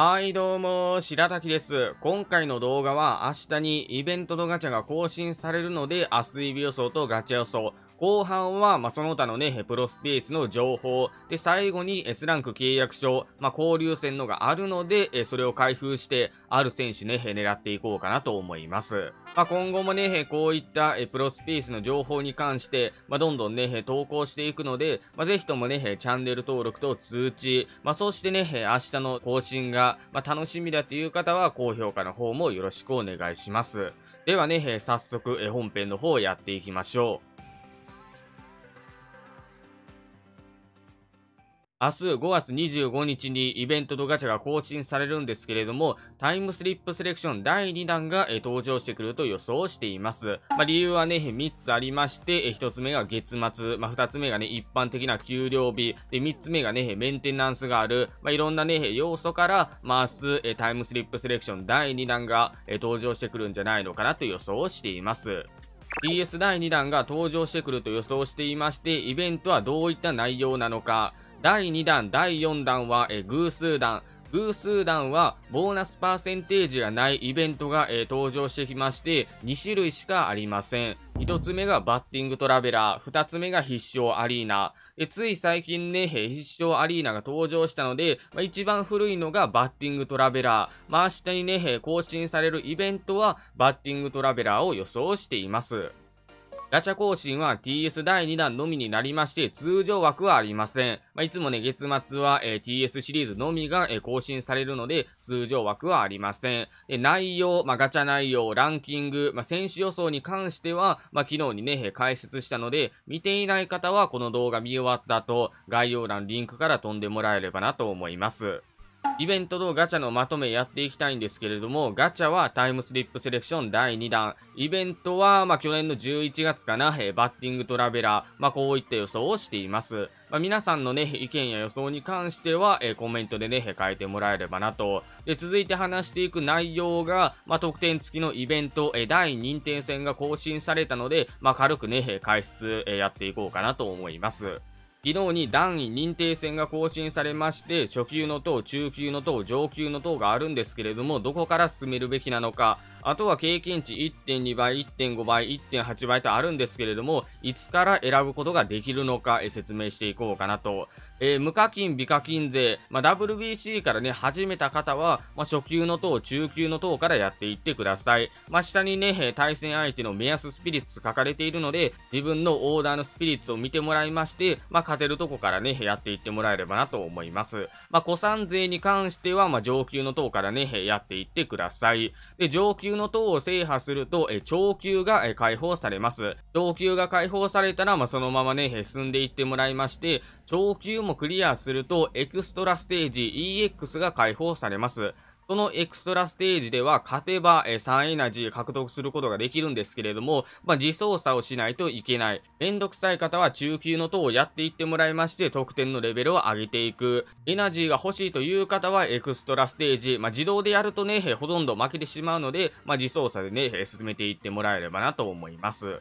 はい、どうも、白滝です。今回の動画は明日にイベントのガチャが更新されるので、明日イブ予想とガチャ予想。後半は、まあ、その他のね、ヘプロスペースの情報。で、最後に S ランク契約書、まあ、交流戦のがあるので、えそれを開封して、ある選手ね、狙っていこうかなと思います。まあ、今後もね、こういったえプロスペースの情報に関して、まあ、どんどんね、投稿していくので、まあ、ぜひともね、チャンネル登録と通知、まあ、そしてね、明日の更新がまあ、楽しみだという方は高評価の方もよろしくお願いします。ではね、えー、早速、えー、本編の方をやっていきましょう。明日5月25日にイベントとガチャが更新されるんですけれども、タイムスリップセレクション第2弾が、登場してくると予想しています。まあ、理由はね、3つありまして、1つ目が月末、まあ、2つ目がね、一般的な給料日、で3つ目がね、メンテナンスがある、まあ、いろんなね、要素から、まあ、明日、タイムスリップセレクション第2弾が、登場してくるんじゃないのかなと予想しています。DS 第2弾が登場してくると予想していまして、イベントはどういった内容なのか、第2弾、第4弾は、え偶数弾、偶数弾はボーナスパーセンテージがないイベントが、えー、登場してきまして2種類しかありません1つ目がバッティングトラベラー2つ目が必勝アリーナえつい最近ね、必勝アリーナが登場したので、まあ、一番古いのがバッティングトラベラー、まあ、明日にね、更新されるイベントはバッティングトラベラーを予想していますガチャ更新は TS 第2弾のみになりまして、通常枠はありません。まあ、いつもね、月末は、えー、TS シリーズのみが、えー、更新されるので、通常枠はありません。で内容、まあ、ガチャ内容、ランキング、まあ、選手予想に関しては、ま昨日にね、え解説したので、見ていない方はこの動画見終わった後、概要欄リンクから飛んでもらえればなと思います。イベントとガチャのまとめやっていきたいんですけれども、ガチャはタイムスリップセレクション第2弾、イベントは、まあ、去年の11月かな、えー、バッティングトラベラー、まあ、こういった予想をしています。まあ、皆さんのね、意見や予想に関しては、えー、コメントでね、変えてもらえればなと。で、続いて話していく内容が、まあ、得点付きのイベント、えー、第認定戦が更新されたので、まあ、軽くね、解説、えー、やっていこうかなと思います。昨日に段位認定戦が更新されまして、初級の等、中級の等、上級の等があるんですけれども、どこから進めるべきなのか、あとは経験値1.2倍、1.5倍、1.8倍とあるんですけれども、いつから選ぶことができるのか、説明していこうかなとえー、無課金、美課金税、まあ、WBC からね、始めた方は、まあ、初級の等、中級の等からやっていってください。まあ、下にね、対戦相手の目安スピリッツ書かれているので、自分のオーダーのスピリッツを見てもらいまして、まあ、勝てるとこからね、やっていってもらえればなと思います。まあ、古参税に関しては、まあ、上級の等からね、やっていってください。で、上級の等を制覇すると、え超級が解放されます。上級が解放されたら、まあ、そのままね、進んでいってもらいまして、級ももクリアすると、エクストラステージ EX が解放されます。そのエクストラステージでは勝てば3エナジー獲得することができるんですけれども、まあ、自操作をしないといけない。めんどくさい方は中級の塔をやっていってもらいまして、得点のレベルを上げていく。エナジーが欲しいという方はエクストラステージ、まあ、自動でやるとね、ほとんど負けてしまうので、まあ、自操作でね、進めていってもらえればなと思います。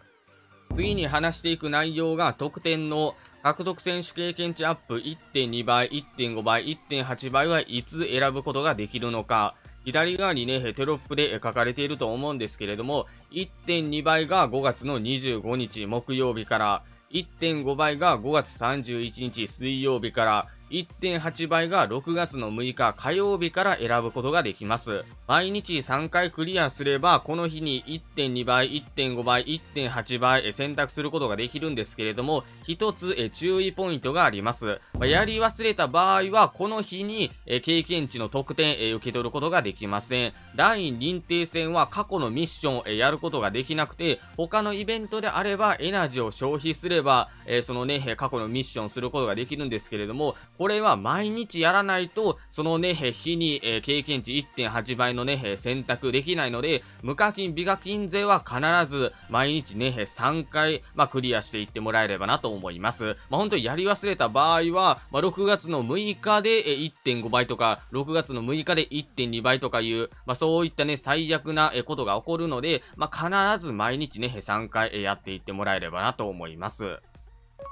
次に話していく内容が得点の獲得選手経験値アップ1.2倍、1.5倍、1.8倍はいつ選ぶことができるのか。左側にね、テロップで書かれていると思うんですけれども、1.2倍が5月の25日木曜日から、1.5倍が5月31日水曜日から、1.8倍が6月の6日火曜日から選ぶことができます。毎日3回クリアすれば、この日に1.2倍、1.5倍、1.8倍選択することができるんですけれども、一つ注意ポイントがあります。やり忘れた場合は、この日に経験値の得点受け取ることができません。第認定戦は過去のミッションをやることができなくて、他のイベントであればエナジーを消費すれば、そのね、過去のミッションすることができるんですけれども、これは毎日やらないと、そのね、日に、え経験値1.8倍のね、選択できないので、無課金、美課金税は必ず毎日ね、3回、まあ、クリアしていってもらえればなと思います。まあ、本当にやり忘れた場合は、まあ、6月の6日で1.5倍とか、6月の6日で1.2倍とかいう、まあ、そういったね、最悪なことが起こるので、まあ、必ず毎日ね、3回やっていってもらえればなと思います。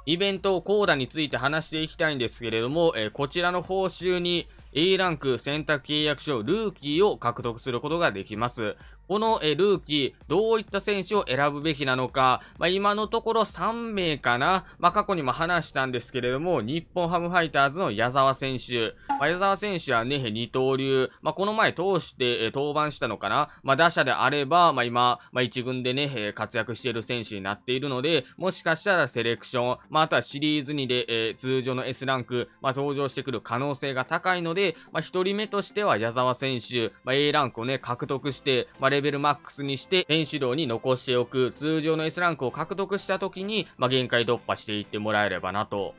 イベント、コーダについて話していきたいんですけれども、えー、こちらの報酬に A ランク選択契約書ルーキーを獲得することができます。このルーキー、どういった選手を選ぶべきなのか、まあ、今のところ3名かな、まあ、過去にも話したんですけれども、日本ハムファイターズの矢沢選手、まあ、矢沢選手はね、二刀流、まあ、この前通して登板したのかな、まあ、打者であれば、まあ、今、まあ、1軍でね、活躍している選手になっているので、もしかしたらセレクション、まあ、あとはシリーズ2で、えー、通常の S ランク、まあ、登場してくる可能性が高いので、まあ、1人目としては矢沢選手、まあ、A ランクをね、獲得して、まあレベルマックスにして編習量に残しておく、通常の S ランクを獲得した時に、まあ、限界突破していってもらえればなと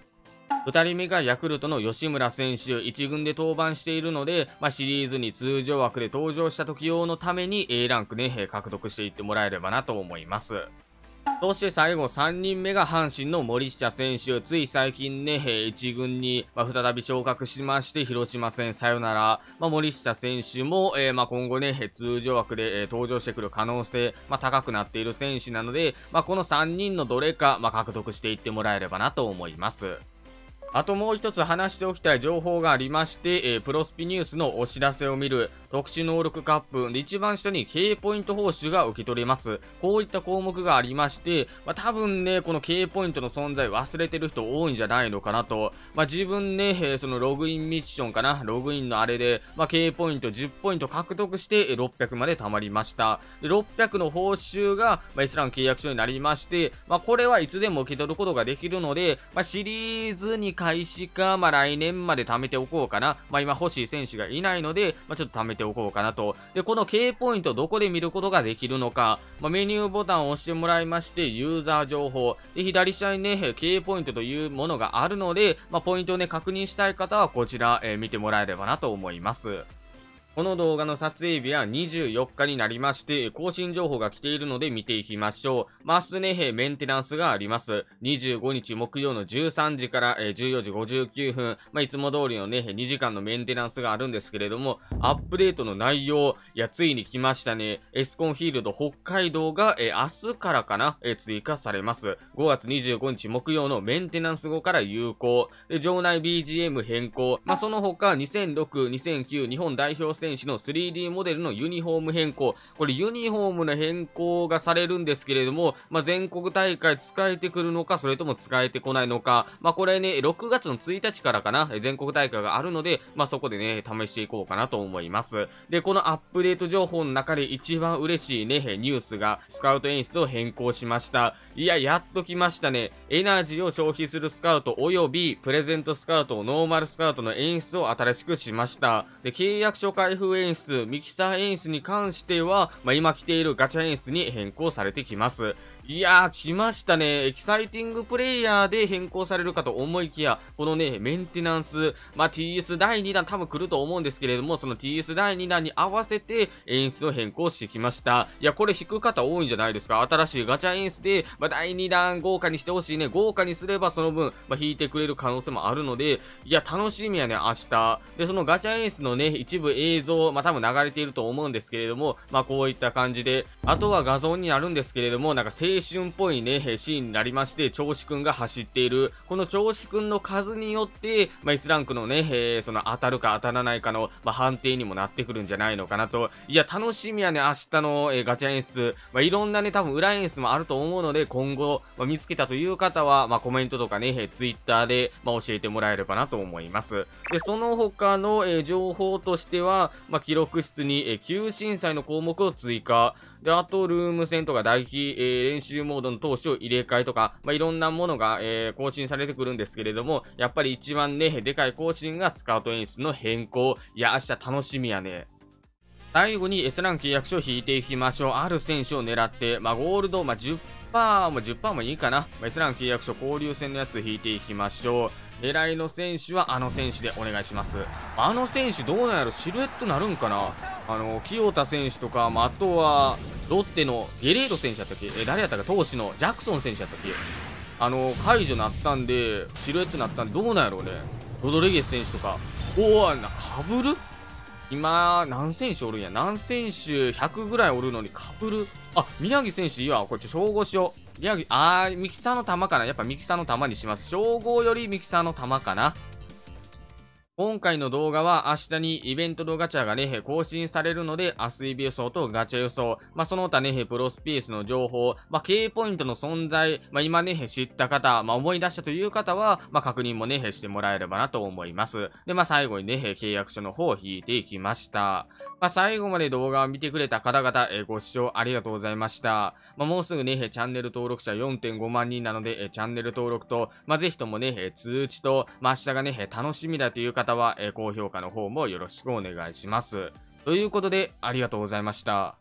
2人目がヤクルトの吉村選手、1軍で登板しているので、まあ、シリーズに通常枠で登場した時用のために A ランクね、獲得していってもらえればなと思います。そして最後3人目が阪神の森下選手。つい最近ね、1軍に、まあ、再び昇格しまして、広島戦さよなら。まあ、森下選手も、えー、まあ、今後ね、通常枠で、えー、登場してくる可能性、まあ、高くなっている選手なので、まあ、この3人のどれか、まあ、獲得していってもらえればなと思います。あともう一つ話しておきたい情報がありまして、えー、プロスピニュースのお知らせを見る、特殊能力カップ、で、一番下に K ポイント報酬が受け取れます。こういった項目がありまして、まあ、多分ね、この K ポイントの存在忘れてる人多いんじゃないのかなと。まあ、自分ね、えー、そのログインミッションかな、ログインのあれで、まあ、K ポイント10ポイント獲得して、600まで貯まりました。で、600の報酬が、まあ、ラム契約書になりまして、まあ、これはいつでも受け取ることができるので、まあ、シリーズに開始か、まあ、来年まで貯めておこうかな。まあ、今欲しい選手がいないので、まあ、ちょっと貯めておこうかなと。で、この K ポイントどこで見ることができるのか、まあ、メニューボタンを押してもらいまして、ユーザー情報。で、左下にね、K ポイントというものがあるので、まあ、ポイントをね、確認したい方はこちら、えー、見てもらえればなと思います。この動画の撮影日は24日になりまして、更新情報が来ているので見ていきましょう。マスネヘメンテナンスがあります。25日木曜の13時から14時59分、まあ、いつも通りのね、2時間のメンテナンスがあるんですけれども、アップデートの内容、いや、ついに来ましたね。エスコンフィールド北海道が、明日からかな、追加されます。5月25日木曜のメンテナンス後から有効。場内 BGM 変更。まあ、その他、2006、2009日本代表戦選手の 3D モデルのユニフォーム変更、これユニフォームの変更がされるんですけれども、まあ、全国大会使えてくるのか、それとも使えてこないのか、まあ、これね、6月の1日からかな、全国大会があるので、まあ、そこでね、試していこうかなと思います。で、このアップデート情報の中で一番嬉しいね、ニュースが、スカウト演出を変更しました。いや、やっと来ましたね。エナジーを消費するスカウト及び、プレゼントスカウト、ノーマルスカウトの演出を新しくしました。で、契約書開財演出、ミキサー演出に関しては、まあ、今来ているガチャ演出に変更されてきます。いやー、来ましたね。エキサイティングプレイヤーで変更されるかと思いきや、このね、メンテナンス、まあ、TS 第2弾多分来ると思うんですけれども、その TS 第2弾に合わせて演出を変更してきました。いや、これ引く方多いんじゃないですか。新しいガチャ演出で、まあ、第2弾豪華にしてほしいね。豪華にすればその分、まあ、引いてくれる可能性もあるので、いや、楽しみやね、明日。で、そのガチャ演出のね、一部映像像、まあ、多分流れていると思うんですけれども、まあ、こういった感じで、あとは画像になるんですけれども、なんか青春っぽいね、シーンになりまして、調子くんが走っている。この調子くんの数によって、まあ、S ランクのね、えー、その当たるか当たらないかの、まあ、判定にもなってくるんじゃないのかなと。いや、楽しみやね、明日の、えー、ガチャ演出。まあ、いろんなね、多分裏演出もあると思うので、今後、まあ、見つけたという方は、まあ、コメントとかね、えー、ツイッターで、まあ、教えてもらえればなと思います。で、その他の、えー、情報としては、まあ、記録室に、え急震災の項目を追加。で、あと、ルーム戦とか打撃、えー、練習モードの投手を入れ替えとか、まあ、いろんなものが、えー、更新されてくるんですけれども、やっぱり一番ね、でかい更新がスカウト演出の変更。いや、明日楽しみやね。最後に S ラン契約書を引いていきましょう。ある選手を狙って、まあ、ゴールド、まあ、10%も10%もいいかな。まあ、S ラン契約書交流戦のやつ引いていきましょう。狙いの選手はあの選手でお願いしますあの選手どうなんやろシルエットなるんかなあの清田選手とか、まあ、あとはロッテのゲレーロ選手やったっけえ誰やったか投手のジャクソン選手やったっけあの解除なったんでシルエットなったんでどうなんやろうねロドレゲス選手とかおいなかぶる今、何選手おるんや。何選手100ぐらいおるのにかプる。あ、宮城選手いいわ。こっち、称号しよう。宮城、あー、ミキサーの球かな。やっぱミキサーの球にします。称号よりミキサーの球かな。今回の動画は明日にイベントのガチャがね、更新されるので、明日イビ予想とガチャ予想、まあ、その他ね、プロスペースの情報、まあ、K ポイントの存在、まあ、今ね、知った方、まあ、思い出したという方は、まあ、確認もね、してもらえればなと思います。で、まあ、最後にね、契約書の方を引いていきました。まあ、最後まで動画を見てくれた方々、ご視聴ありがとうございました。まあ、もうすぐね、チャンネル登録者4.5万人なので、チャンネル登録と、まぜひともね、通知と、まあ、明日がね、楽しみだという方、方は、え高評価の方もよろしくお願いします。ということで、ありがとうございました。